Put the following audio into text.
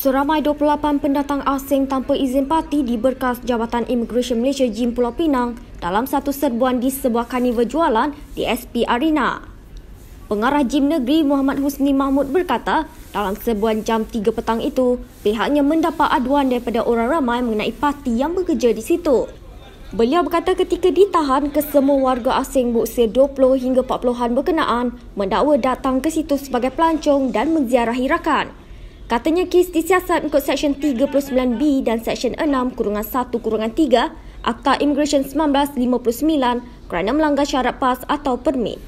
Seramai 28 pendatang asing tanpa izin parti di berkas Jabatan Immigration Malaysia Jim Pulau Pinang dalam satu serbuan di sebuah karnival jualan di SP Arena. Pengarah Jim Negeri Muhammad Husni Mahmud berkata, dalam serbuan jam 3 petang itu, pihaknya mendapat aduan daripada orang ramai mengenai parti yang bekerja di situ. Beliau berkata ketika ditahan, kesemua warga asing buksir 20 hingga 40-an berkenaan mendakwa datang ke situ sebagai pelancong dan menziarahi rakan. Katanya kes disiasat ikut Seksyen 39B dan Seksyen 6 kurungan 1 kurungan 3 Akta Immigration 1959 kerana melanggar syarat PAS atau permit.